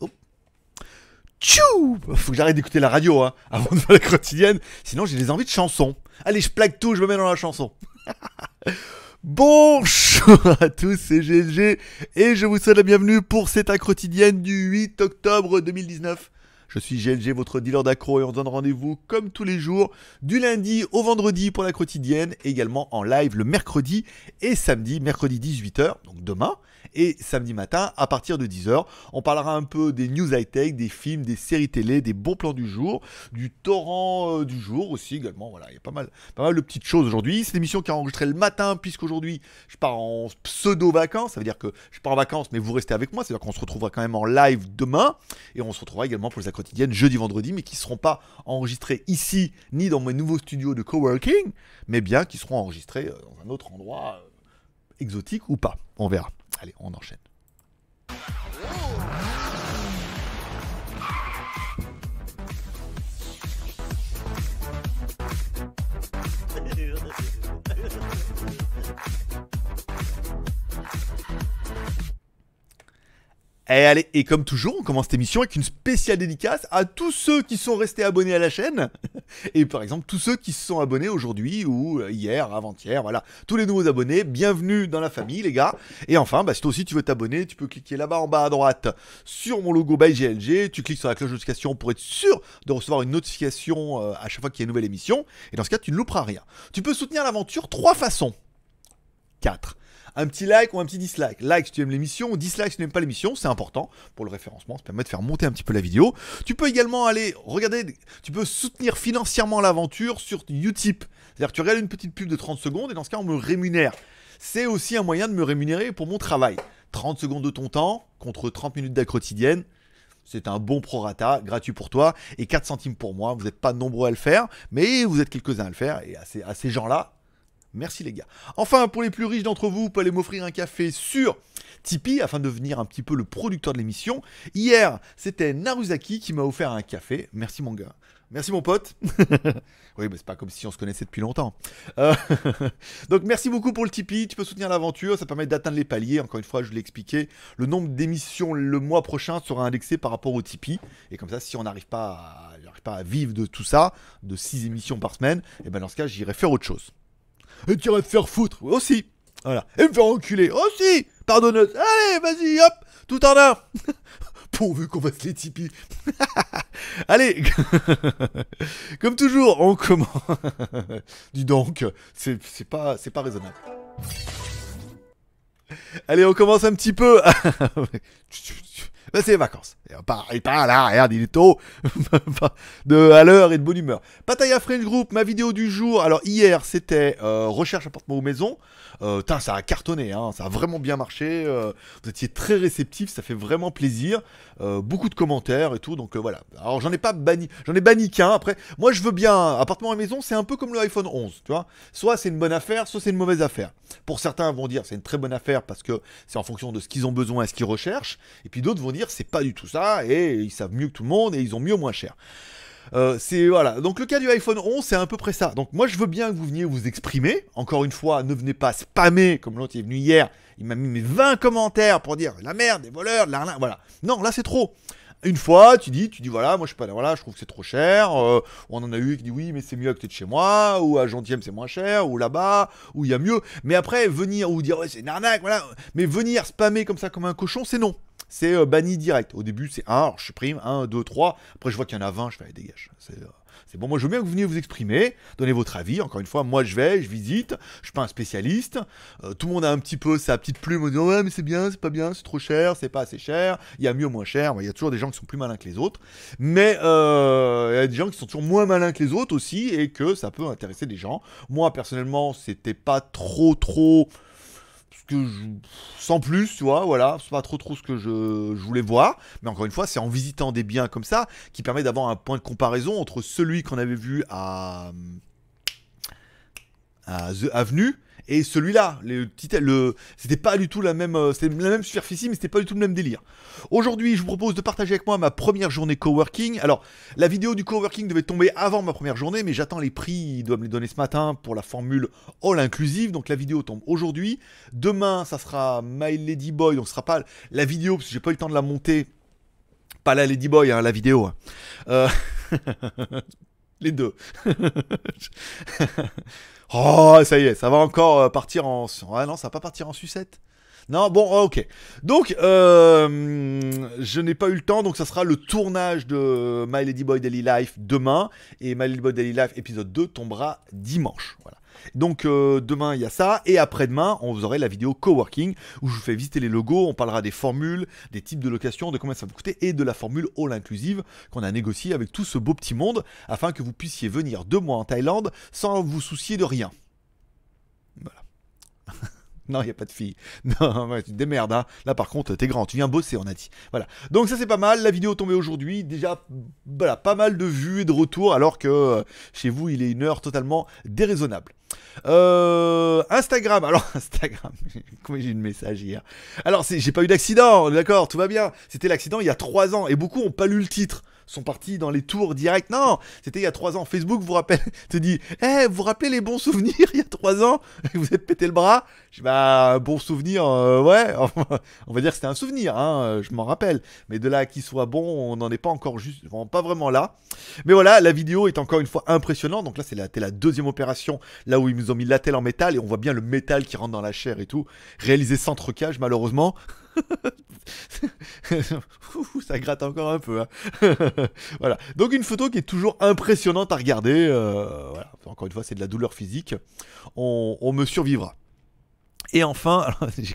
Oh. Tchou Faut que j'arrête d'écouter la radio hein, avant de faire la quotidienne, sinon j'ai des envies de chansons. Allez, je plaque tout, je me mets dans la chanson. Bonjour à tous, c'est GLG et je vous souhaite la bienvenue pour cette quotidienne du 8 octobre 2019. Je suis GLG, votre dealer d'accro, et on se donne rendez-vous comme tous les jours, du lundi au vendredi pour la quotidienne, également en live le mercredi et samedi, mercredi 18h, donc demain, et samedi matin à partir de 10h. On parlera un peu des news high-tech, des films, des séries télé, des bons plans du jour, du torrent euh, du jour aussi également. Voilà, il y a pas mal, pas mal de petites choses aujourd'hui. C'est l'émission qui est enregistrée le matin, puisqu'aujourd'hui je pars en pseudo-vacances. Ça veut dire que je pars en vacances, mais vous restez avec moi. C'est-à-dire qu'on se retrouvera quand même en live demain, et on se retrouvera également pour les jeudi, vendredi, mais qui ne seront pas enregistrés ici, ni dans mes nouveaux studios de coworking, mais bien qui seront enregistrés euh, dans un autre endroit euh, exotique ou pas. On verra. Allez, on enchaîne. Et, eh, allez, et comme toujours, on commence cette émission avec une spéciale dédicace à tous ceux qui sont restés abonnés à la chaîne. Et par exemple, tous ceux qui se sont abonnés aujourd'hui ou euh, hier, avant-hier, voilà. Tous les nouveaux abonnés, bienvenue dans la famille, les gars. Et enfin, bah, si toi aussi tu veux t'abonner, tu peux cliquer là-bas en bas à droite sur mon logo ByGLG. Tu cliques sur la cloche de notification pour être sûr de recevoir une notification euh, à chaque fois qu'il y a une nouvelle émission. Et dans ce cas, tu ne louperas rien. Tu peux soutenir l'aventure trois façons. Quatre un petit like ou un petit dislike. Like si tu aimes l'émission, dislike si tu n'aimes pas l'émission, c'est important pour le référencement, ça permet de faire monter un petit peu la vidéo. Tu peux également aller regarder, tu peux soutenir financièrement l'aventure sur Utip. C'est-à-dire que tu regardes une petite pub de 30 secondes et dans ce cas on me rémunère. C'est aussi un moyen de me rémunérer pour mon travail. 30 secondes de ton temps contre 30 minutes d'acte quotidienne, c'est un bon prorata, gratuit pour toi, et 4 centimes pour moi. Vous n'êtes pas nombreux à le faire, mais vous êtes quelques-uns à le faire, et à ces gens-là, Merci les gars. Enfin, pour les plus riches d'entre vous, vous pouvez aller m'offrir un café sur Tipeee afin de devenir un petit peu le producteur de l'émission. Hier, c'était Naruzaki qui m'a offert un café. Merci mon gars. Merci mon pote. oui, mais c'est pas comme si on se connaissait depuis longtemps. Euh, donc merci beaucoup pour le Tipeee, tu peux soutenir l'aventure, ça permet d'atteindre les paliers, encore une fois je l'ai expliqué, le nombre d'émissions le mois prochain sera indexé par rapport au Tipeee, et comme ça si on n'arrive pas, à, vivre de tout ça, de 6 émissions par semaine, et eh ben dans ce cas j'irai faire autre chose. Et tu vas te faire foutre Aussi Voilà. Et me faire enculer Aussi Pardonneuse Allez, vas-y, hop Tout en un Pourvu qu'on fasse les tipis Allez Comme toujours, on commence... Dis donc, c'est pas, pas raisonnable. Allez, on commence un petit peu. c'est les vacances. Et pas là, regarde, il est tôt, de à l'heure et de bonne humeur. à Friend Group, ma vidéo du jour. Alors hier, c'était euh, recherche appartement ou maison. Euh, ça a cartonné, hein, ça a vraiment bien marché. Euh. vous étiez très réceptifs, ça fait vraiment plaisir. Euh, beaucoup de commentaires et tout, donc voilà. Alors j'en ai pas banni, j'en ai banni qu'un. Après, moi je veux bien appartement et maison, c'est un peu comme le iPhone 11, tu vois. Soit c'est une bonne affaire, soit c'est une mauvaise affaire. Pour certains vont dire c'est une très bonne affaire parce que c'est en fonction de ce qu'ils ont besoin et ce qu'ils recherchent, et puis d'autres vont dire c'est pas du tout ça, et ils savent mieux que tout le monde, et ils ont mieux moins cher. Euh, c'est voilà. Donc le cas du iPhone 11, c'est à peu près ça. Donc moi, je veux bien que vous veniez vous exprimer. Encore une fois, ne venez pas spammer comme l'autre est venu hier. Il m'a mis mes 20 commentaires pour dire la merde, des voleurs, de Voilà. Non, là c'est trop. Une fois, tu dis, tu dis voilà, moi je suis pas voilà, je trouve que c'est trop cher. Euh, on en a eu qui dit oui, mais c'est mieux que côté de chez moi, ou à Gentième c'est moins cher, ou là-bas, ou il y a mieux. Mais après, venir ou dire ouais, c'est une arnaque, voilà. Mais venir spammer comme ça, comme un cochon, c'est non c'est euh, banni direct. Au début, c'est 1, alors je supprime, 1, 2, 3. Après, je vois qu'il y en a 20, je fais, allez, dégage. C'est, euh, c'est bon, moi je veux bien que vous veniez vous exprimer, donner votre avis. Encore une fois, moi je vais, je visite, je suis pas un spécialiste. Euh, tout le monde a un petit peu sa petite plume en disant ouais mais c'est bien, c'est pas bien, c'est trop cher, c'est pas assez cher, il y a mieux, moins cher. Il y a toujours des gens qui sont plus malins que les autres, mais euh, il y a des gens qui sont toujours moins malins que les autres aussi et que ça peut intéresser des gens. Moi personnellement, c'était pas trop trop que je, sans plus, tu vois, voilà, c'est pas trop trop ce que je, voulais voir. Mais encore une fois, c'est en visitant des biens comme ça qui permet d'avoir un point de comparaison entre celui qu'on avait vu à, à The Avenue et celui-là. Le, le, c'était pas du tout la même, euh, c'est la même superficie, mais c'était pas du tout le même délire. Aujourd'hui, je vous propose de partager avec moi ma première journée coworking. Alors, la vidéo du coworking devait tomber avant ma première journée, mais j'attends les prix, ils doivent me les donner ce matin pour la formule all inclusive. Donc la vidéo tombe aujourd'hui. Demain, ça sera My Lady Boy, donc ce sera pas la vidéo parce que j'ai pas eu le temps de la monter. Pas la Lady Boy, hein, la vidéo. Euh, les deux. Oh, ça y est, ça va encore euh, partir en. Ah non, ça va pas partir en sucette. Non, bon, euh, ok. Donc, euh, je n'ai pas eu le temps, donc ça sera le tournage de My Lady Boy Daily Life demain. Et My Lady Boy Daily Life épisode 2 tombera dimanche. Voilà. Donc euh, demain il y a ça et après-demain on vous aura la vidéo coworking où je vous fais visiter les logos, on parlera des formules, des types de location, de combien ça va vous coûter et de la formule all inclusive qu'on a négociée avec tout ce beau petit monde afin que vous puissiez venir deux mois en Thaïlande sans vous soucier de rien. Voilà. Non, il n'y a pas de fille. Non, tu te démerdes. Hein. Là, par contre, t'es grand. Tu viens bosser, on a dit. Voilà. Donc, ça, c'est pas mal. La vidéo tombée aujourd'hui. Déjà, voilà, pas mal de vues et de retours. Alors que euh, chez vous, il est une heure totalement déraisonnable. Euh, Instagram. Alors, Instagram. Comment j'ai eu de message hier Alors, j'ai pas eu d'accident. D'accord, tout va bien. C'était l'accident il y a trois ans. Et beaucoup n'ont pas lu le titre sont partis dans les tours direct. Non, c'était il y a trois ans. Facebook vous rappelle, te dit, eh, vous, vous rappelez les bons souvenirs il y a trois ans Vous êtes pété le bras Je dis, bah, bon souvenir, euh, ouais. on va dire que c'était un souvenir, hein, euh, je m'en rappelle. Mais de là qu'il soit bon, on n'en est pas encore juste, pas vraiment là. Mais voilà, la vidéo est encore une fois impressionnante. Donc là, c'est la, deuxième opération, là où ils nous ont mis la telle en métal et on voit bien le métal qui rentre dans la chair et tout. Réalisé sans trocage malheureusement. ça gratte encore un peu. Hein. voilà. Donc une photo qui est toujours impressionnante à regarder. Euh, encore une fois, c'est de la douleur physique. on me survivra. Et enfin,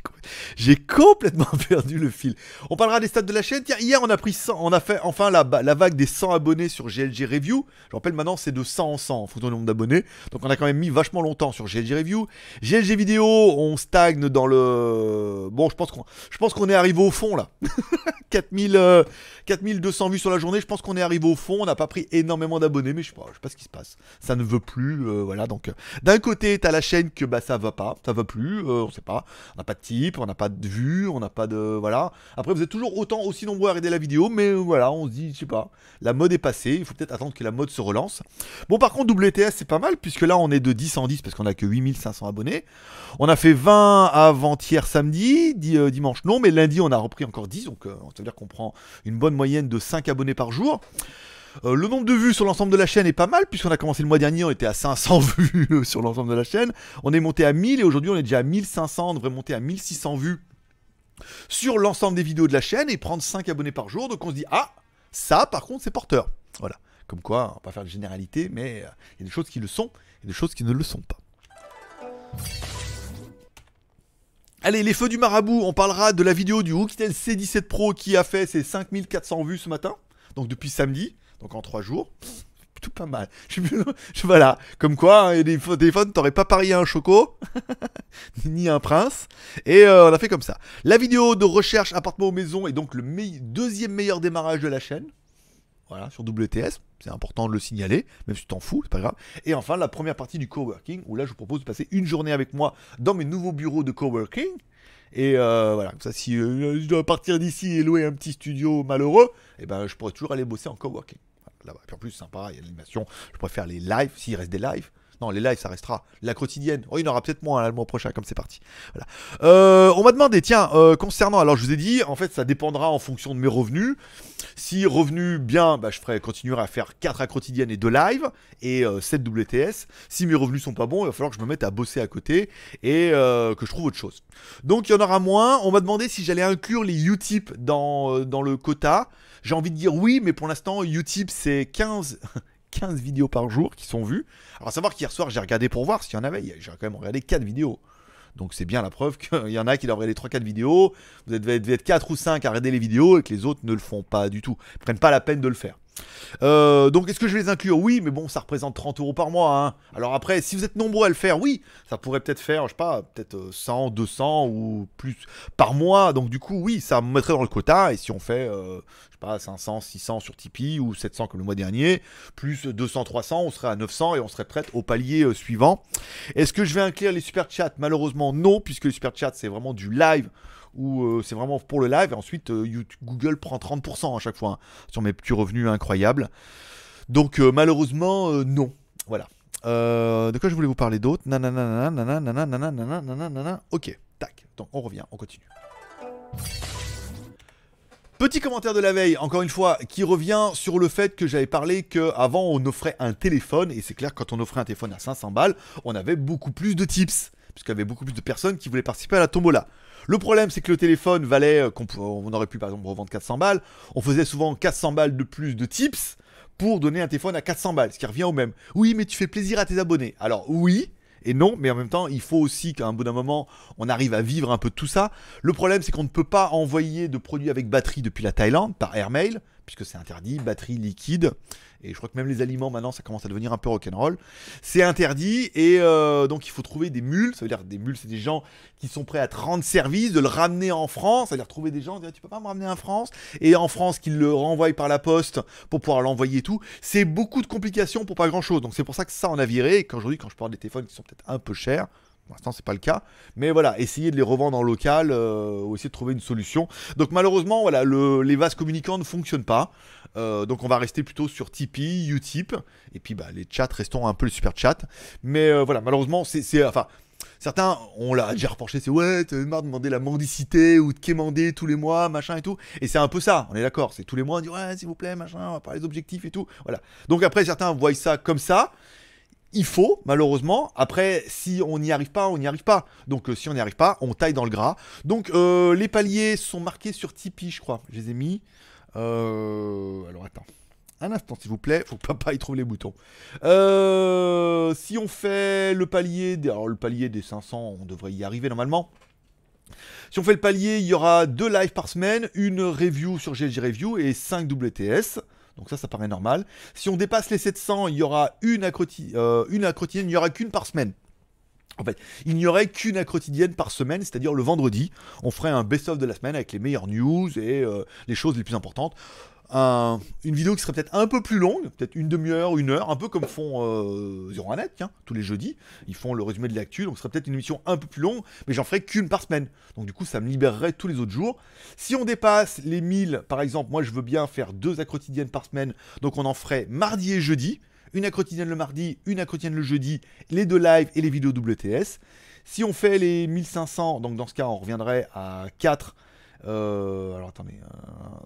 j'ai complètement perdu le fil. On parlera des stats de la chaîne. Tiens, hier, on a pris on a fait enfin la, la vague des 100 abonnés sur GLG Review. Je rappelle maintenant, c'est de 100 en 100 en fonction du nombre d'abonnés. Donc, on a quand même mis vachement longtemps sur GLG Review. GLG Vidéo, on stagne dans le. Bon, je pense qu'on, est arrivé au fond là. 4000, 4200 euh, vues sur la journée. Je pense qu'on est arrivé au fond. On n'a pas pris énormément d'abonnés, mais je sais pas, sais pas ce qui se passe. Ça ne veut plus, euh, voilà. Donc, euh, d'un côté, t'as la chaîne que bah ça va pas, ça va plus on sait pas. On n'a pas de type, on n'a pas de vue, on n'a pas de. Voilà. Après, vous êtes toujours autant aussi nombreux à regarder la vidéo, mais euh, voilà, on se dit, je sais pas, la mode est passée, il faut peut-être attendre que la mode se relance. Bon, par contre, WTS, c'est pas mal, puisque là, on est de 10 en 10 parce qu'on a que 8500 abonnés. On a fait 20 avant-hier samedi, euh, dimanche non, mais lundi, on a repris encore 10, donc euh, ça veut dire qu'on prend une bonne moyenne de 5 abonnés par jour. Euh, le nombre de vues sur l'ensemble de la chaîne est pas mal, puisqu'on a commencé le mois dernier, on était à 500 vues sur l'ensemble de la chaîne. On est monté à 1000 et aujourd'hui on est déjà à 1500, on devrait monter à 1600 vues sur l'ensemble des vidéos de la chaîne et prendre 5 abonnés par jour. Donc on se dit, ah, ça par contre c'est porteur. Voilà. Comme quoi, on va pas faire de généralité, mais euh, il y a des choses qui le sont et des choses qui ne le sont pas. Allez, les feux du marabout, on parlera de la vidéo du rookitel C17 Pro qui a fait ses 5400 vues ce matin, donc depuis samedi. Donc en trois jours, tout pas mal. voilà, comme quoi, hein, des téléphones, t'aurais pas parié un choco, ni un prince. Et euh, on a fait comme ça. La vidéo de recherche appartement aux maisons est donc le deuxième meilleur démarrage de la chaîne. Voilà, sur WTS. C'est important de le signaler, même si tu t'en fous, c'est pas grave. Et enfin, la première partie du coworking, où là, je vous propose de passer une journée avec moi dans mes nouveaux bureaux de coworking. Et euh, voilà, comme ça, si euh, je dois partir d'ici et louer un petit studio malheureux, et eh ben, je pourrais toujours aller bosser en coworking en plus, sympa, il y a l'animation. Je préfère les lives, s'il reste des lives. Non, les lives, ça restera la quotidienne. Oh, il y en aura peut-être moins le mois prochain, comme c'est parti. Euh, on m'a demandé, tiens, euh, concernant, alors je vous ai dit, en fait, ça dépendra en fonction de mes revenus. Si revenus bien, bah, je ferai, continuer à faire 4 à quotidienne et 2 lives et 7 euh, WTS. Si mes revenus sont pas bons, il va falloir que je me mette à bosser à côté et que je trouve autre chose. Donc, il y en aura moins. On m'a demandé si j'allais inclure les Utip dans, dans le quota. J'ai envie de dire oui, mais pour l'instant, YouTube, c'est 15, 15 vidéos par jour qui sont vues. Alors, à savoir qu'hier soir, j'ai regardé pour voir s'il y en avait. J'ai quand même regardé 4 vidéos. Donc, c'est bien la preuve qu'il y en a qui doivent les 3-4 vidéos. Vous devez être 4 ou 5 à regarder les vidéos et que les autres ne le font pas du tout. Ils prennent pas la peine de le faire. Euh, donc est-ce que je vais les inclure Oui, mais bon, ça représente 30 euros par mois. Hein. Alors après, si vous êtes nombreux à le faire, oui, ça pourrait peut-être faire, je sais pas, peut-être 100, euh, 200 ou plus par mois. Donc du coup, oui, ça me mettrait dans le quota. Et si on fait, je euh, je sais pas, 500, 600 sur Tipeee ou 700 comme le mois dernier, plus 200, 300, on serait à 900 et on serait prête au palier suivant. Est-ce que je vais inclure les super chats Malheureusement, non, puisque les super chats, c'est vraiment du live où c'est vraiment pour le live. Et ensuite, Google prend 30% à chaque fois sur mes petits revenus incroyables. Donc malheureusement, non. Voilà. de quoi je voulais vous parler d'autre Nanana, nanana, nanana, nanana, Ok, tac. Donc on revient, on continue. Petit commentaire de la veille, encore une fois, qui revient sur le fait que j'avais parlé qu'avant on offrait un téléphone, et c'est clair, quand on offrait un téléphone à 500 balles, on avait beaucoup plus de tips puisqu'il y avait beaucoup plus de personnes qui voulaient participer à la tombola. Le problème, c'est que le téléphone valait, euh, qu'on on aurait pu par exemple revendre 400 balles, on faisait souvent 400 balles de plus de tips pour donner un téléphone à 400 balles, ce qui revient au même. Oui, mais tu fais plaisir à tes abonnés. Alors oui, et non, mais en même temps, il faut aussi qu'à un bout d'un moment, on arrive à vivre un peu tout ça. Le problème, c'est qu'on ne peut pas envoyer de produits avec batterie depuis la Thaïlande par airmail, puisque c'est interdit, batterie liquide, et je crois que même les aliments maintenant ça commence à devenir un peu rock'n'roll, c'est interdit, et euh, donc il faut trouver des mules, ça veut dire des mules c'est des gens qui sont prêts à te rendre service, de le ramener en France, cest veut dire trouver des gens, dire tu peux pas me ramener en France, et en France qu'ils le renvoient par la poste pour pouvoir l'envoyer et tout, c'est beaucoup de complications pour pas grand chose, donc c'est pour ça que ça on a viré, et qu'aujourd'hui quand je parle des téléphones qui sont peut-être un peu chers, pour l'instant, c'est pas le cas. Mais voilà, essayer de les revendre en local euh, ou essayer de trouver une solution. Donc malheureusement, voilà, les vases communicants ne fonctionnent pas. Euh, donc on va rester plutôt sur Tipeee, Utip, et puis bah, les chats restons un peu le super chat. Mais euh, voilà, malheureusement, c'est enfin. Certains, on l'a déjà reproché, c'est ouais, t'as marre de demander la mendicité ou de quémander tous les mois, machin et tout. Et c'est un peu ça, on est d'accord. C'est tous les mois, on dit ouais, s'il vous plaît, machin, on va parler des objectifs et tout. Voilà. Donc après, certains voient ça comme ça il faut, malheureusement. Après, si on n'y arrive pas, on n'y arrive pas. Donc, euh, si on n'y arrive pas, on taille dans le gras. Donc, euh, les paliers sont marqués sur Tipeee, je crois. Je les ai mis. Euh, alors, attends. Un instant, s'il vous plaît. Faut pas papa y trouver les boutons. si on fait le palier... Alors, le palier des 500, on devrait y arriver normalement. Si on fait le palier, il y aura deux lives par semaine, une review sur GG Review et 5 WTS. Donc ça, ça paraît normal. Si on dépasse les 700, il y aura une à, euh, une il n'y aura qu'une par semaine. En fait, il n'y aurait qu'une à par semaine, c'est-à-dire le vendredi. On ferait un best-of de la semaine avec les meilleures news et euh, les choses les plus importantes une vidéo qui serait peut-être un peu plus longue, peut-être une demi-heure, une heure, un peu comme font euh, tous les jeudis, ils font le résumé de l'actu, donc ce serait peut-être une émission un peu plus longue, mais j'en ferai qu'une par semaine. Donc du coup, ça me libérerait tous les autres jours. Si on dépasse les 1000, par exemple, moi je veux bien faire deux à par semaine, donc on en ferait mardi et jeudi, une à le mardi, une à le jeudi, les deux lives et les vidéos WTS. Si on fait les 1500, donc dans ce cas, on reviendrait à 4 euh, alors attendez,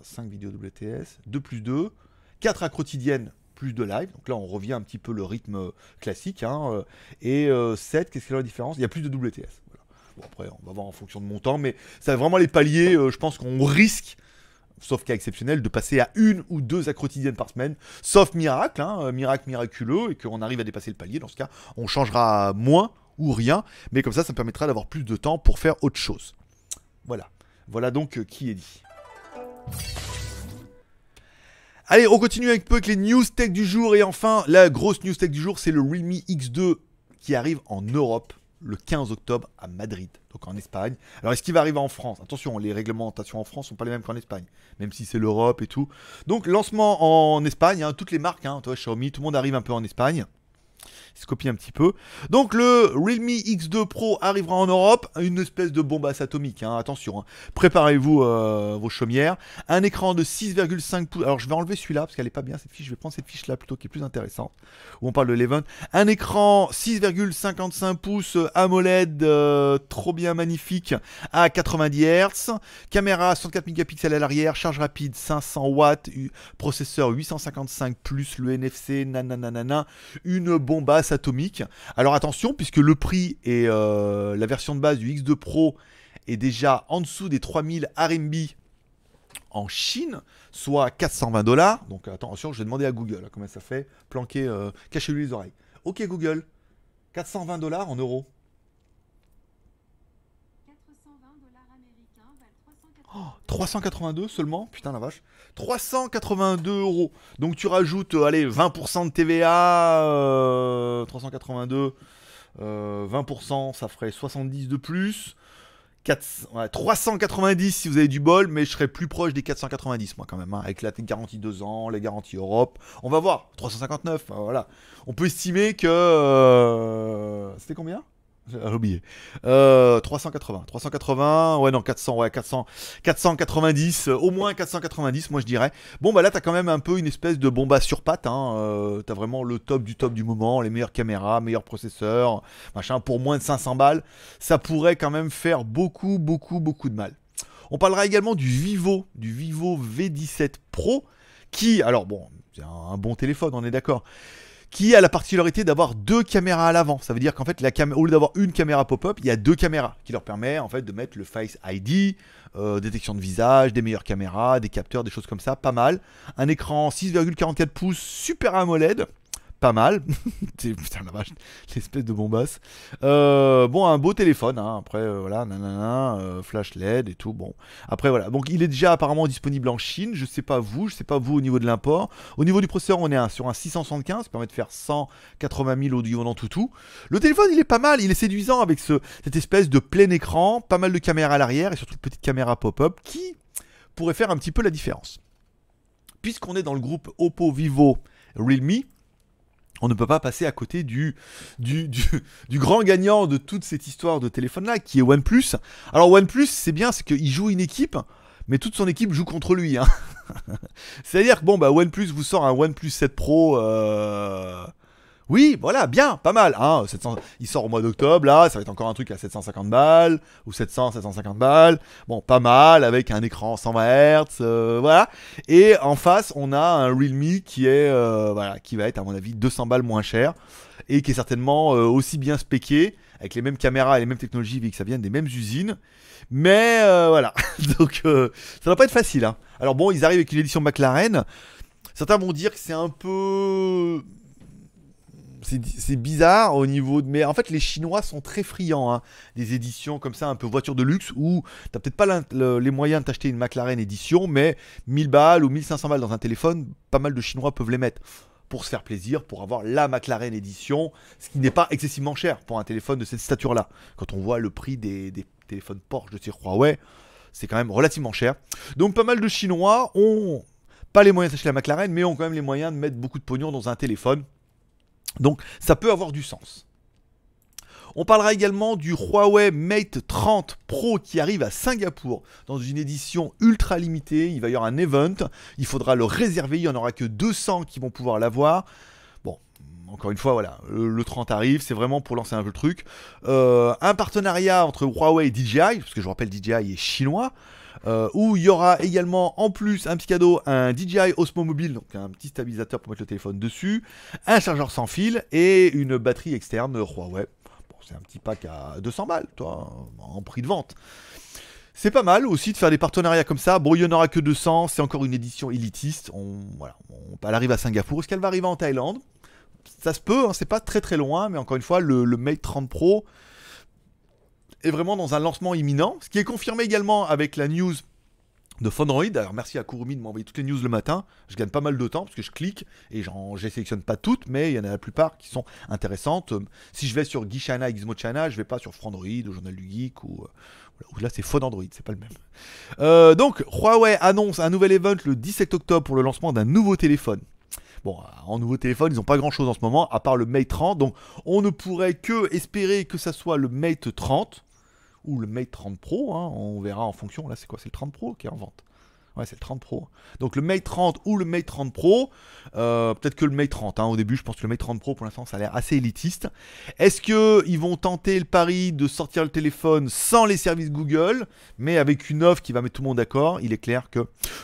5 vidéos WTS, 2 plus 2, 4 à quotidienne plus de live. Donc là, on revient un petit peu le rythme classique. Hein, euh, et 7, euh, qu'est-ce qu'il y a la différence Il y a plus de WTS. Bon, après, on va voir en fonction de mon temps, mais ça va vraiment les paliers. je pense qu'on risque sauf cas exceptionnel, de passer à une ou deux à quotidienne par semaine, sauf miracle, hein, miracle miraculeux, et qu'on arrive à dépasser le palier. Dans ce cas, on changera moins ou rien, mais comme ça, ça me permettra d'avoir plus de temps pour faire autre chose. Voilà. Voilà donc euh, qui est dit. Allez, on continue avec peu avec les news tech du jour. Et enfin, la grosse news tech du jour, c'est le Realme X2 qui arrive en Europe le 15 octobre à Madrid, donc en Espagne. Alors est-ce qu'il va arriver en France Attention, les réglementations en France sont pas les mêmes qu'en Espagne, même si c'est l'Europe et tout. Donc lancement en Espagne, hein, toutes les marques, hein, toi, Xiaomi, tout le monde arrive un peu en Espagne se copie un petit peu. Donc le Realme X2 Pro arrivera en Europe, une espèce de bombasse atomique, hein, attention, hein. préparez-vous euh, vos chaumières. Un écran de 6,5 pouces, alors je vais enlever celui-là parce qu'elle n'est pas bien cette fiche, je vais prendre cette fiche-là plutôt qui est plus intéressante, où on parle de l'Event. Un écran 6,55 pouces euh, AMOLED, euh, trop bien magnifique, à 90 Hz, caméra 104 mégapixels à l'arrière, charge rapide 500 watts, processeur 855 plus le NFC, nananana, une bombasse atomique. Alors attention, puisque le prix et euh, la version de base du X2 Pro est déjà en dessous des 3000 RMB en Chine, soit 420 dollars. Donc attention, je vais demander à Google hein, comment ça fait planquer, euh, cachez lui les oreilles. Ok Google, 420 dollars en euros. 382 seulement, putain la vache. 382 euros. Donc tu rajoutes, euh, allez, 20% de TVA, 382, 20%, ça ferait 70 de plus. 390 si vous avez du bol, mais je serais plus proche des 490 moi quand même, hein, avec la garantie 2 ans, les garanties Europe. On va voir, 359, ben voilà. On peut estimer que... Euh, c'était combien j'ai oublié. 380. Euh, 380, ouais, non, 400, ouais, 400. 490, euh, au moins 490, moi je dirais. Bon, bah là, t'as quand même un peu une espèce de bomba sur patte. Hein, euh, t'as vraiment le top du top du moment, les meilleures caméras, meilleurs processeurs, machin, pour moins de 500 balles. Ça pourrait quand même faire beaucoup, beaucoup, beaucoup de mal. On parlera également du Vivo, du Vivo V17 Pro, qui, alors bon, c'est un bon téléphone, on est d'accord qui a la particularité d'avoir deux caméras à l'avant. Ça veut dire qu'en fait, la au lieu d'avoir une caméra pop-up, il y a deux caméras qui leur permet en fait de mettre le Face ID, euh, détection de visage, des meilleures caméras, des capteurs, des choses comme ça, pas mal. Un écran 6,44 pouces Super AMOLED pas mal. c'est la vache, l'espèce de bombasse. Euh, bon, un beau téléphone, hein. après euh, voilà, nanana, euh, flash LED et tout. Bon, après voilà, donc il est déjà apparemment disponible en Chine. Je sais pas vous, je sais pas vous au niveau de l'import. Au niveau du processeur, on est sur un 675, qui permet de faire 180 000 audio dans tout tout. Le téléphone, il est pas mal, il est séduisant avec ce, cette espèce de plein écran, pas mal de caméras à l'arrière et surtout une petite caméra pop-up qui pourrait faire un petit peu la différence. Puisqu'on est dans le groupe Oppo Vivo Realme, on ne peut pas passer à côté du, du, du, grand gagnant de toute cette histoire de téléphone-là, qui est OnePlus. Alors OnePlus, c'est bien, c'est qu'il joue une équipe, mais toute son équipe joue contre lui. Hein. C'est-à-dire que bon, bah, OnePlus vous sort un OnePlus 7 Pro euh, oui, voilà, bien, pas mal. 700, hein, il sort au mois d'octobre, là, ça va être encore un truc à 750 balles, ou 700, 750 balles. Bon, pas mal, avec un écran 120 Hz, euh, voilà. Et en face, on a un Realme qui est, euh, voilà, qui va être, à mon avis, 200 balles moins cher, et qui est certainement euh, aussi bien spéqué, avec les mêmes caméras et les mêmes technologies, vu que ça vient des mêmes usines. Mais voilà, donc ça va pas être facile. Hein. Alors bon, ils arrivent avec une édition McLaren. Certains vont dire que c'est un peu c'est bizarre au niveau de. Mais en fait, les Chinois sont très friands hein. des éditions comme ça, un peu voiture de luxe, où n'as peut-être pas les moyens de t'acheter une McLaren édition, mais 1000 balles ou 1500 balles dans un téléphone, pas mal de Chinois peuvent les mettre pour se faire plaisir, pour avoir la McLaren édition, ce qui n'est pas excessivement cher pour un téléphone de cette stature-là. Quand on voit le prix des, téléphones Porsche de ces Huawei, c'est quand même relativement cher. Donc pas mal de Chinois ont pas les moyens d'acheter la McLaren, mais ont quand même les moyens de mettre beaucoup de pognon dans un téléphone. Donc ça peut avoir du sens. On parlera également du Huawei Mate 30 Pro qui arrive à Singapour dans une édition ultra limitée. Il va y avoir un event, il faudra le réserver, il n'y en aura que 200 qui vont pouvoir l'avoir. Bon, encore une fois, voilà, le 30 arrive, c'est vraiment pour lancer un peu le truc. Euh, un partenariat entre Huawei et DJI, parce que je vous rappelle, DJI est chinois. Euh, où il y aura également en plus un petit cadeau, un DJI Osmo Mobile, donc un petit stabilisateur pour mettre le téléphone dessus, un chargeur sans fil et une batterie externe Huawei. Bon, c'est un petit pack à 200 balles, toi, en prix de vente. C'est pas mal aussi de faire des partenariats comme ça. Bon, il n'y en aura que 200, c'est encore une édition élitiste. On, on, elle arrive à Singapour. Est-ce qu'elle va arriver en Thaïlande Ça se peut, hein, c'est pas très très loin, mais encore une fois, le, le Mate 30 Pro, est vraiment dans un lancement imminent, ce qui est confirmé également avec la news de Fondroid. Alors merci à Kurumi de m'envoyer toutes les news le matin. Je gagne pas mal de temps parce que je clique et je sélectionne pas toutes, mais il y en a la plupart qui sont intéressantes. Si je vais sur Gishana et Gizmochana, je vais pas sur Fondroid ou Journal du Geek ou, euh, là c'est ce c'est pas le même. Euh, donc Huawei annonce un nouvel event le 17 octobre pour le lancement d'un nouveau téléphone. Bon, euh, en nouveau téléphone, ils n'ont pas grand chose en ce moment, à part le Mate 30. Donc, on ne pourrait que espérer que ça soit le Mate 30 ou le Mate 30 Pro, hein, on verra en fonction, là c'est quoi C'est le 30 Pro qui est en vente. Ouais, c'est le 30 Pro. Donc le Mate 30 ou le Mate 30 Pro, euh, peut-être que le Mate 30. Hein, au début, je pense que le Mate 30 Pro, pour l'instant, ça a l'air assez élitiste. Est-ce qu'ils vont tenter le pari de sortir le téléphone sans les services Google, mais avec une offre qui va mettre tout le monde d'accord Il est clair que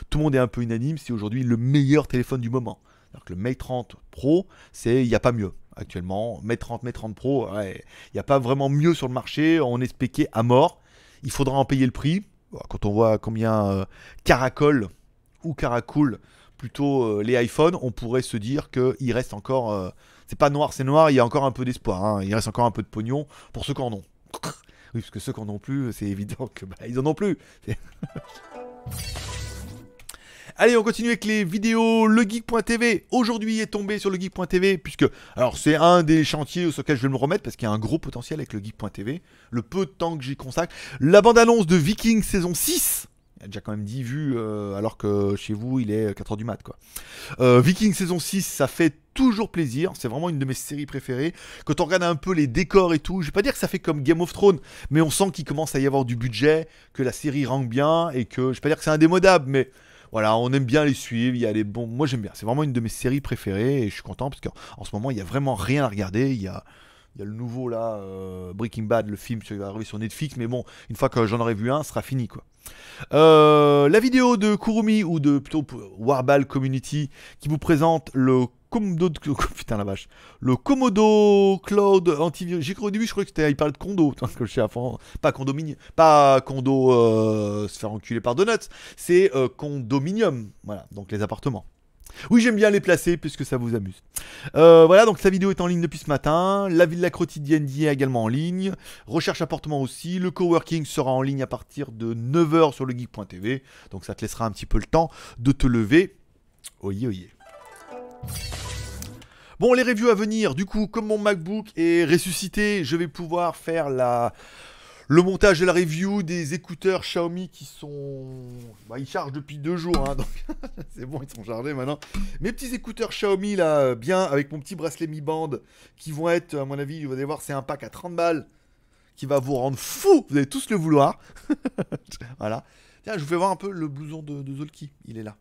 tout le monde est un peu unanime. C'est aujourd'hui le meilleur téléphone du moment. Alors le Mate 30 Pro, c'est il n'y a pas mieux actuellement. m 30, m 30 Pro, il n'y a pas vraiment mieux sur le marché. On est spéqué à mort. Il faudra en payer le prix. Bah, quand on voit combien euh, caracol ou caracoule plutôt euh, les iPhones, on pourrait se dire qu'il reste encore. Euh, c'est pas noir, c'est noir, il y a encore un peu d'espoir. Hein. Il reste encore un peu de pognon pour ceux qui en ont. Oui, parce que ceux qui en ont plus, c'est évident que bah, en ont plus. Allez, on continue avec les vidéos. Le aujourd'hui est tombé sur le puisque, alors c'est un des chantiers sur lequel je vais me remettre parce qu'il y a un gros potentiel avec le Le peu de temps que j'y consacre. La bande-annonce de Viking saison 6 a déjà quand même 10 vues euh, alors que chez vous il est 4h du mat quoi. Euh, Viking saison 6 ça fait toujours plaisir, c'est vraiment une de mes séries préférées. Quand on regarde un peu les décors et tout, je vais pas dire que ça fait comme Game of Thrones, mais on sent qu'il commence à y avoir du budget, que la série rank bien et que je vais pas dire que c'est indémodable mais voilà, on aime bien les suivre, il y a les bons. Moi j'aime bien, c'est vraiment une de mes séries préférées et je suis content parce qu'en ce moment il n'y a vraiment rien à regarder. Il y a, il y a le nouveau là, euh, Breaking Bad, le film qui va arriver sur Netflix, mais bon, une fois que j'en aurai vu un, ce sera fini quoi. Euh, la vidéo de Kurumi ou de plutôt Warball Community qui vous présente le Komodo, putain la vache, le Komodo Cloud antivirus. J'ai cru au début, je crois que c'était, il parlait de condo, Parce que je sais à fond, pas condominium, pas condo euh, se faire enculer par donuts, c'est euh, condominium, voilà, donc les appartements. Oui, j'aime bien les placer puisque ça vous amuse. Euh, voilà, donc sa vidéo est en ligne depuis ce matin. La Villa quotidienne d'y est également en ligne. Recherche apportement aussi. Le coworking sera en ligne à partir de 9h sur le geek.tv. Donc ça te laissera un petit peu le temps de te lever. Oye, oye. Bon, les reviews à venir. Du coup, comme mon MacBook est ressuscité, je vais pouvoir faire la le montage de la review des écouteurs Xiaomi qui sont... Bah, ils chargent depuis deux jours, hein, donc c'est bon, ils sont chargés maintenant. Mes petits écouteurs Xiaomi, là, bien, avec mon petit bracelet Mi Band, qui vont être, à mon avis, vous allez voir, c'est un pack à 30 balles, qui va vous rendre fou, vous allez tous le vouloir. voilà. Tiens, je vous fais voir un peu le blouson de, de Zolki, il est là.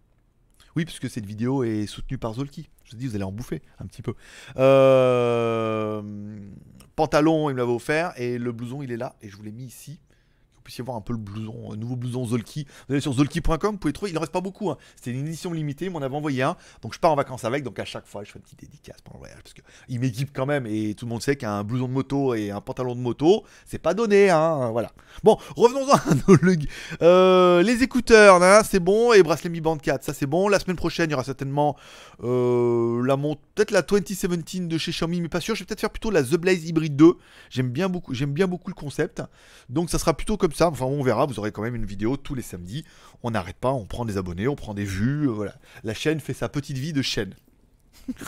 Oui, puisque cette vidéo est soutenue par Zolki. Je vous dis, vous allez en bouffer un petit peu. Euh, pantalon, il me l'avait offert. Et le blouson, il est là. Et je vous l'ai mis ici vous puissiez voir un peu le blouson, nouveau blouson Zolki. Vous allez sur zolki.com, vous pouvez trouver, il en reste pas beaucoup. Hein. C'était une édition limitée, mais on avait envoyé un. Donc je pars en vacances avec, donc à chaque fois je fais une petite dédicace pendant le voyage, parce qu'il m'équipe quand même, et tout le monde sait qu'un blouson de moto et un pantalon de moto, c'est pas donné, hein, voilà. Bon, revenons-en à nos euh, les écouteurs, c'est bon, et bracelet Mi Band 4, ça c'est bon. La semaine prochaine, il y aura certainement euh, la montre, peut-être la 2017 de chez Xiaomi, mais pas sûr. Je vais peut-être faire plutôt la The Blaze Hybrid 2. J'aime bien beaucoup, j'aime bien beaucoup le concept. Donc ça sera plutôt comme ça. Enfin, on verra. Vous aurez quand même une vidéo tous les samedis. On n'arrête pas. On prend des abonnés, on prend des vues. Euh, voilà. La chaîne fait sa petite vie de chaîne.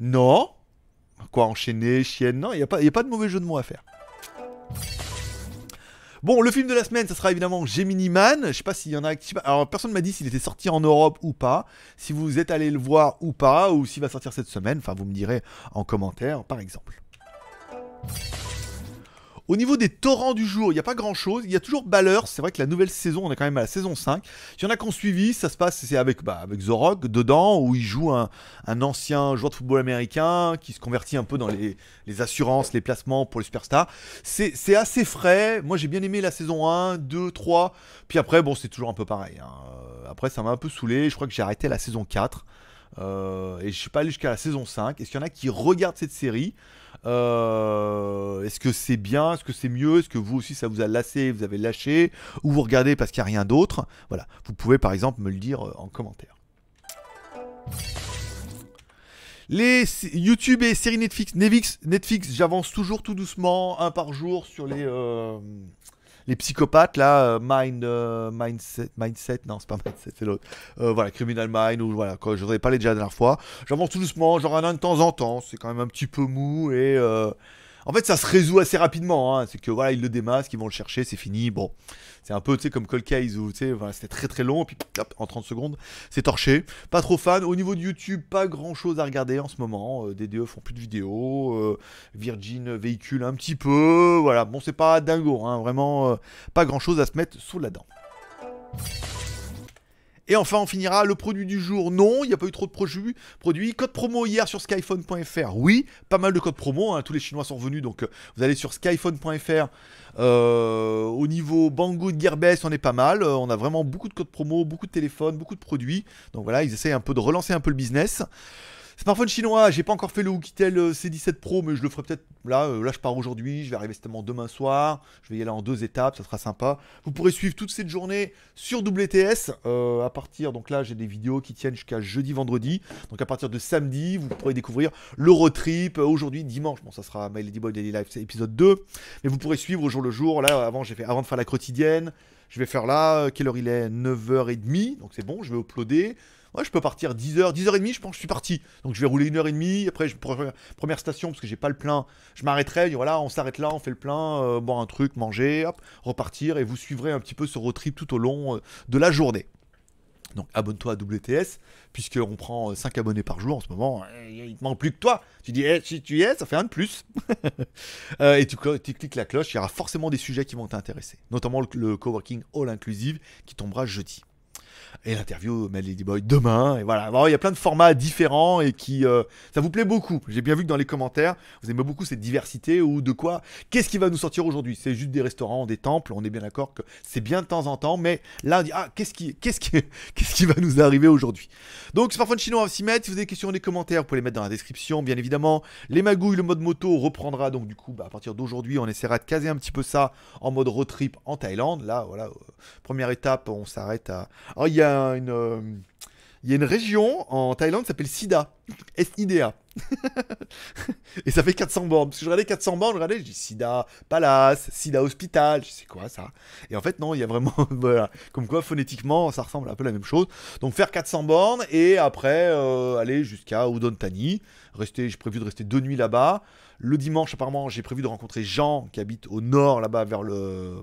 non. Quoi enchaîner, chienne Non, il n'y a, pas, a pas de mauvais jeu de mots à faire. Bon, le film de la semaine, ça sera évidemment Gemini Man. Je sais pas s'il y en a. Alors, personne m'a dit s'il était sorti en Europe ou pas. Si vous êtes allé le voir ou pas, ou s'il va sortir cette semaine. Enfin, vous me direz en commentaire, par exemple. Au niveau des torrents du jour, il n'y a pas grand chose. Il y a toujours Balleur. C'est vrai que la nouvelle saison, on est quand même à la saison 5. Il y en a ont suivi. Ça se passe, c'est avec, bah, avec The Rock dedans, où il joue un, ancien joueur de football américain qui se convertit un peu dans les, assurances, les placements pour les superstars. C'est assez frais. Moi, j'ai bien aimé la saison 1, 2, 3. Puis après, bon, c'est toujours un peu pareil. Hein. Euh, après, ça m'a un peu saoulé. Je crois que j'ai arrêté la saison 4. Euh, et je suis pas allé jusqu'à la saison 5. Est-ce qu'il y en a qui regardent cette série euh, est-ce que c'est bien Est-ce que c'est mieux Est-ce que vous aussi ça vous a lassé Vous avez lâché Ou vous regardez parce qu'il n'y a rien d'autre Voilà, vous pouvez par exemple me le dire euh, en commentaire. Les YouTube et séries Netflix, Netflix, Netflix j'avance toujours tout doucement, un par jour sur les... Euh, les psychopathes, là, euh, mind, euh, mindset, mindset, non, c'est pas mindset, c'est l'autre. Euh, voilà, Criminal Mind, ou voilà, quoi, je vous pas parlé déjà la dernière fois. J'avance tout doucement, j'en ai un de temps en temps, c'est quand même un petit peu mou et. En fait, ça se résout assez rapidement. Hein. C'est que voilà, ils le démasquent, ils vont le chercher, c'est fini. Bon, c'est un peu, tu comme Cold Case c'était très très long, et puis hop, en 30 secondes, c'est torché. Pas trop fan. Au niveau de YouTube, pas grand chose à regarder en ce moment. Euh, DDE font plus de vidéos. Euh, Virgin véhicule un petit peu. Voilà, bon, c'est pas dingo, hein. vraiment, euh, pas grand chose à se mettre sous la dent. Et enfin, on finira le produit du jour. Non, il n'y a pas eu trop de produits. Code promo hier sur skyphone.fr. Oui, pas mal de codes promo. Hein. Tous les Chinois sont revenus. Donc, euh, vous allez sur skyphone.fr. Euh, au niveau Banggood, Gearbest, on est pas mal. Euh, on a vraiment beaucoup de codes promo, beaucoup de téléphones, beaucoup de produits. Donc voilà, ils essayent un peu de relancer un peu le business. Smartphone chinois, j'ai pas encore fait le Oukitel euh, C17 Pro, mais je le ferai peut-être là. Euh, là, je pars aujourd'hui, je vais arriver certainement demain soir. Je vais y aller en deux étapes, ça sera sympa. Vous pourrez suivre toute cette journée sur WTS. Euh, à partir, donc là, j'ai des vidéos qui tiennent jusqu'à jeudi, vendredi. Donc à partir de samedi, vous pourrez découvrir le trip. aujourd'hui, dimanche, bon, ça sera My Lady Boy Daily Life, c'est épisode 2. Mais vous pourrez suivre au jour le jour. Là, avant, j'ai fait, avant de faire la quotidienne, je vais faire là, quelle heure il est 9h30, donc c'est bon, je vais uploader. Ouais, je peux partir 10h, 10h30, je pense, que je suis parti. Donc je vais rouler 1h30, après, je, première station, parce que j'ai pas le plein, je m'arrêterai, voilà, on s'arrête là, on fait le plein, euh, boire un truc, manger, hop, repartir, et vous suivrez un petit peu ce road trip tout au long euh, de la journée. Donc abonne-toi à WTS, puisqu'on prend 5 euh, abonnés par jour en ce moment, il te manque plus que toi. Tu dis, eh, si tu y es, ça fait un de plus. et tu, cliques la cloche, il y aura forcément des sujets qui vont t'intéresser, notamment le coworking all inclusive qui tombera jeudi et l'interview Mad Boy demain. Et voilà, il y a plein de formats différents et qui. Euh, ça vous plaît beaucoup. J'ai bien vu que dans les commentaires, vous aimez beaucoup cette diversité ou de quoi. Qu'est-ce qui va nous sortir aujourd'hui C'est juste des restaurants, des temples. On est bien d'accord que c'est bien de temps en temps, mais là, on dit Ah, qu'est-ce qui, quest qu'est-ce qui va nous arriver aujourd'hui Donc, smartphone chinois, on s'y mettre. Si vous avez des questions dans les commentaires, vous pouvez les mettre dans la description, bien évidemment. Les magouilles, le mode moto reprendra. Donc, du coup, bah, à partir d'aujourd'hui, on essaiera de caser un petit peu ça en mode road trip en Thaïlande. Là, voilà, euh, première étape, on s'arrête à. Oh, y a une, il euh, y a une région en Thaïlande qui s'appelle Sida. S-I-D-A. et ça fait 400 bornes. Parce que je regardais 400 bornes, je regardais, je dis Sida Palace, Sida Hospital. Je sais quoi ça Et en fait, non, il y a vraiment. voilà. Comme quoi, phonétiquement, ça ressemble un peu à la même chose. Donc faire 400 bornes et après euh, aller jusqu'à Udon Thani. J'ai prévu de rester deux nuits là-bas. Le dimanche, apparemment, j'ai prévu de rencontrer Jean qui habite au nord là-bas vers le.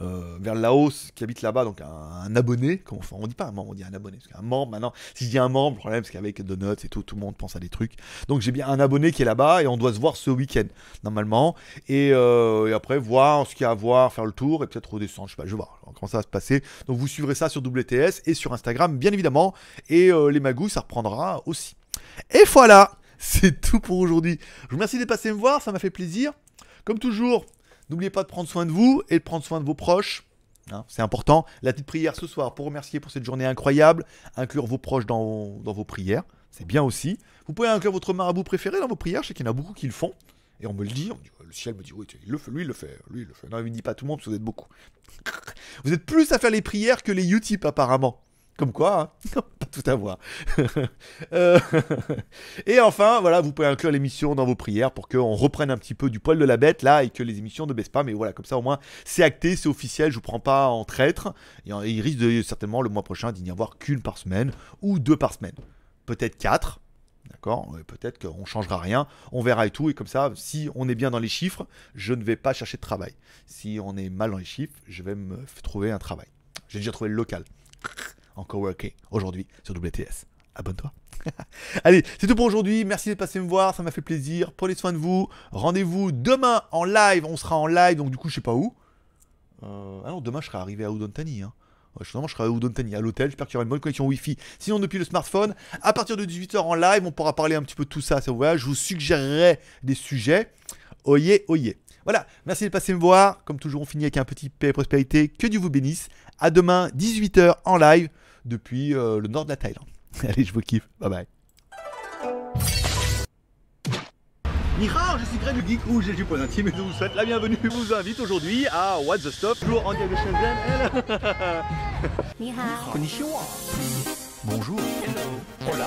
Euh, vers vers Laos qui habite là-bas, donc un, abonné, on, on dit pas un membre, on dit un abonné, Un membre maintenant, si je dis un membre, le problème c'est qu'avec Donuts et tout, tout le monde pense à des trucs. Donc j'ai bien un abonné qui est là-bas et on doit se voir ce week-end, normalement, euh, et, après voir ce qu'il y a à voir, faire le tour et peut-être redescendre, je sais pas, je vais voir comment ça va se passer. Donc vous suivrez ça sur WTS et sur Instagram, bien évidemment, et euh, les magouilles ça reprendra aussi. Et voilà, c'est tout pour aujourd'hui. Je vous remercie d'être passé me voir, ça m'a fait plaisir. Comme toujours, N'oubliez pas de prendre soin de vous et de prendre soin de vos proches. Hein, c'est important. La petite prière ce soir pour remercier pour cette journée incroyable. Inclure vos proches dans, vos prières. C'est bien aussi. Vous pouvez inclure votre marabout préféré dans vos prières. Je sais qu'il y en a beaucoup qui le font. Et on me le dit, le ciel me dit, oui, il le fait, lui, il le fait, lui, il le fait. Non, il ne dit pas tout le monde parce que vous êtes beaucoup. Vous êtes plus à faire les prières que les Utip apparemment. Comme quoi, hein. pas tout à voir. Euh, et enfin, voilà, vous pouvez inclure l'émission dans vos prières pour qu'on reprenne un petit peu du poil de la bête là et que les émissions ne baissent pas. Mais voilà, comme ça au moins, c'est acté, c'est officiel, je vous prends pas en traître. Et il risque certainement le mois prochain d'y avoir qu'une par semaine ou deux par semaine. Peut-être quatre, D'accord euh, Peut-être qu'on changera rien, on verra et tout. Et comme ça, si on est bien dans les chiffres, je ne vais pas chercher de travail. Si on est mal dans les chiffres, je vais me trouver un travail. J'ai déjà trouvé le local. Encore working aujourd'hui sur WTS. Abonne-toi. Allez, c'est tout pour aujourd'hui. Merci de passer me voir, ça m'a fait plaisir. Prenez soin de vous. Rendez-vous demain en live. On sera en live, donc du coup, je sais pas où. ah non, demain, je serai arrivé à Udontani. Je, je serai à Udontani, à l'hôtel. J'espère qu'il y aura une bonne connexion Wi-Fi. Sinon, depuis le smartphone, à partir de 18h en live, on pourra parler un petit peu de tout ça. Je vous suggérerai des sujets. Oyez, oyez. Voilà, merci de passer me voir. Comme toujours, on finit avec un petit paix et prospérité. Que Dieu vous bénisse. À demain, 18h en live depuis euh, le nord de la Thaïlande. Allez, je vous kiffe. Bye bye. Nihao, je suis Greg du Geek ou du Point Intime et je vous souhaite la bienvenue. Je vous invite aujourd'hui à What the Stop, toujours en de Shenzhen. Nihao. Bonjour. Hello. Hola.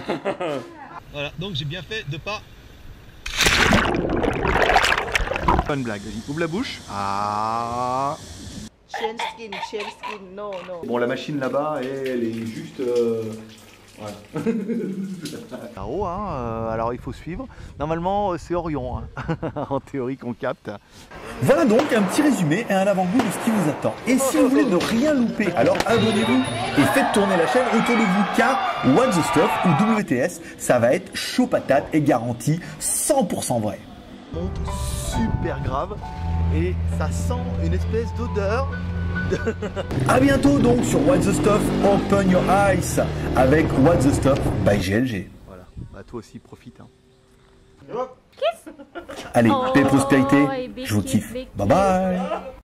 voilà, donc j'ai bien fait de pas. Fun blague, vas-y, ouvre la bouche. Ah. Skin, skin, non, non. Bon, la machine là-bas, elle est juste. Euh, Ouais. Hein, euh, alors il faut suivre. Normalement, euh, c'est Orion, hein, en théorie qu'on capte. Voilà donc un petit résumé et un avant-goût de ce qui vous attend. Et si vous voulez ne rien louper, alors abonnez-vous et faites tourner la chaîne autour de vous car What the Stuff ou WTS, ça va être chaud patate et garanti 100% vrai. Super grave et ça sent une espèce d'odeur a bientôt donc sur What's the Stuff, Open Your Eyes avec What's the Stuff by GLG. Voilà, bah toi aussi profite. Hein. Allez, oh, paix prospérité, je vous kiffe. Bye bye